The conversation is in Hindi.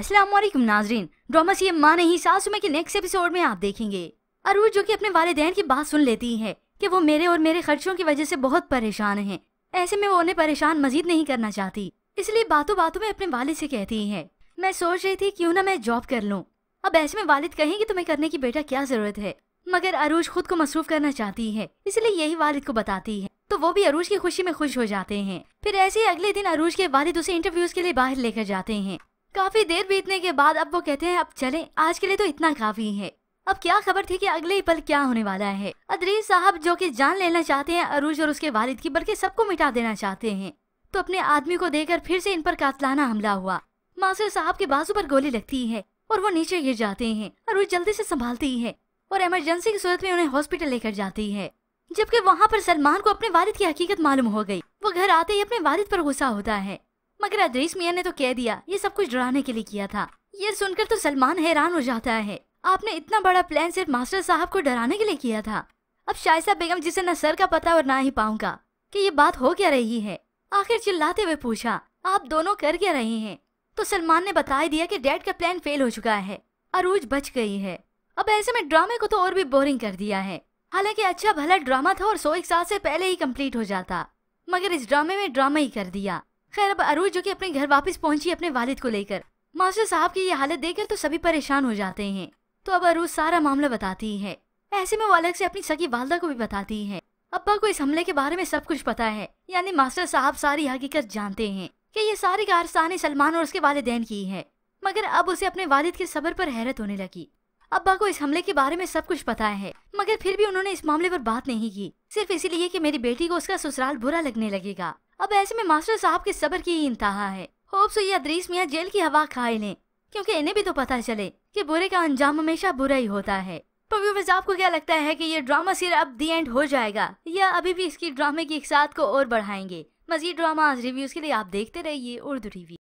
असलम नाजरीन ड्रामा सी माँ नहीं सास में के नेक्स्ट एपिसोड में आप देखेंगे अरूज जो कि अपने वालदेन की बात सुन लेती है कि वो मेरे और मेरे खर्चों की वजह से बहुत परेशान हैं ऐसे में वो उन्हें परेशान मजीद नहीं करना चाहती इसलिए बातों बातों में अपने वालिद से कहती है मैं सोच रही थी क्यों ना मैं जॉब कर लूँ अब ऐसे में वालिद कहेंगे तुम्हें करने की बेटा क्या जरूरत है मगर अरूज खुद को मसरूफ करना चाहती है इसलिए यही वालिद को बताती है तो वो भी अरूज की खुशी में खुश हो जाते हैं फिर ऐसे ही अगले दिन अरूज के वालिद उसे इंटरव्यूज के लिए बाहर लेकर जाते हैं काफी देर बीतने के बाद अब वो कहते हैं अब चले आज के लिए तो इतना काफी है अब क्या खबर थी कि अगले ही पल क्या होने वाला है अदरीज साहब जो कि जान लेना चाहते हैं अरूज और उसके वालिद की बल्कि सबको मिटा देना चाहते हैं तो अपने आदमी को देकर फिर से इन पर कातलाना हमला हुआ मासूर साहब के बाजू पर गोली लगती है और वो नीचे गिर जाते हैं अरूज जल्दी से संभालती है और इमरजेंसी की सूरत में उन्हें हॉस्पिटल लेकर जाती है जबकि वहाँ पर सलमान को अपने वालिद की हकीकत मालूम हो गई वो घर आते ही अपने वालिद पर गुस्सा होता है मगर अदरीस मियाँ ने तो कह दिया ये सब कुछ डराने के लिए किया था ये सुनकर तो सलमान हैरान हो जाता है आपने इतना बड़ा प्लान सिर्फ मास्टर साहब को डराने के लिए किया था अब शायसा बेगम जिसे न सर का पता और ना ही पाऊँ का कि ये बात हो क्या रही है आखिर चिल्लाते हुए पूछा आप दोनों कर क्या रहे हैं तो सलमान ने बता दिया कि डैड का प्लान फेल हो चुका है अरूज बच गई है अब ऐसे में ड्रामे को तो और भी बोरिंग कर दिया है हालांकि अच्छा भला ड्रामा था और सौ एक साल से पहले ही कंप्लीट हो जाता मगर इस ड्रामे में ड्रामा ही कर दिया खैर अब अरूज जो कि अपने घर वापस पहुंची अपने वालिद को लेकर मास्टर साहब की ये हालत देखकर तो सभी परेशान हो जाते हैं तो अब अरूज सारा मामला बताती है ऐसे में वो अलग से अपनी सगी वालदा को भी बताती है अब्बा को इस हमले के बारे में सब कुछ पता है यानी मास्टर साहब सारी हकीकत जानते हैं कि ये सारी कारस्तानी सलमान और उसके वालदेन की है मगर अब उसे अपने वालिद के सबर पर हैरत होने लगी अब्बा को इस हमले के बारे में सब कुछ पता है मगर फिर भी उन्होंने इस मामले पर बात नहीं की सिर्फ इसीलिए कि मेरी बेटी को उसका ससुराल बुरा लगने लगेगा अब ऐसे में मास्टर साहब के सबर की ही इंतहा है होप सो ये अदरीस मियाँ जेल की हवा खाए लें क्योंकि इन्हें भी तो पता चले कि बुरे का अंजाम हमेशा बुरा ही होता है आपको क्या लगता है कि ये ड्रामा सिर्फ अब दी एंड हो जाएगा या अभी भी इसकी ड्रामे की एक साथ को और बढ़ाएंगे मजीद ड्रामा रिव्यूज के लिए आप देखते रहिए उर्दू रिव्यू